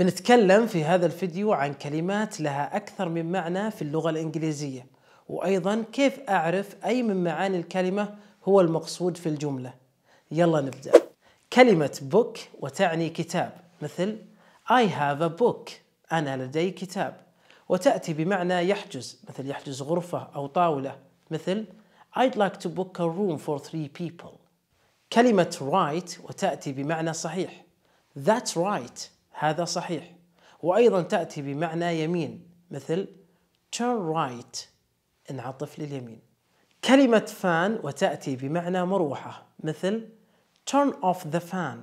بنتكلم في هذا الفيديو عن كلمات لها أكثر من معنى في اللغة الإنجليزية وأيضا كيف أعرف أي من معاني الكلمة هو المقصود في الجملة يلا نبدأ كلمة book وتعني كتاب مثل I have a book أنا لدي كتاب وتأتي بمعنى يحجز مثل يحجز غرفة أو طاولة مثل I'd like to book a room for three people كلمة right وتأتي بمعنى صحيح That's right هذا صحيح وأيضا تأتي بمعنى يمين مثل turn right انعطف لليمين كلمة فان وتأتي بمعنى مروحة مثل turn off the fan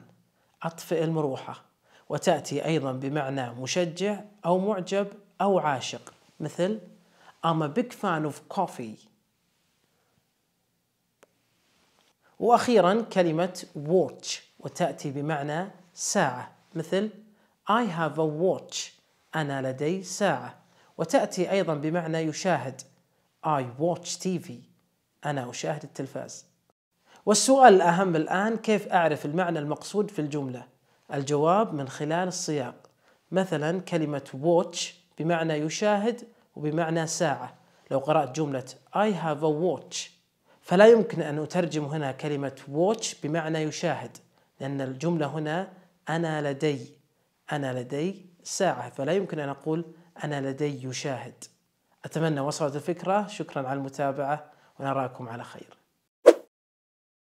أطفئ المروحة وتأتي أيضا بمعنى مشجع أو معجب أو عاشق مثل I'm a big fan of coffee وأخيرا كلمة watch وتأتي بمعنى ساعة مثل I have a watch أنا لدي ساعة وتأتي أيضا بمعنى يشاهد I watch TV أنا أشاهد التلفاز والسؤال الأهم الآن كيف أعرف المعنى المقصود في الجملة؟ الجواب من خلال السياق مثلا كلمة watch بمعنى يشاهد وبمعنى ساعة لو قرأت جملة I have a watch فلا يمكن أن أترجم هنا كلمة watch بمعنى يشاهد لأن الجملة هنا أنا لدي أنا لدي ساعة فلا يمكن أن أقول أنا لدي يشاهد أتمنى وصلت الفكرة شكرا على المتابعة ونراكم على خير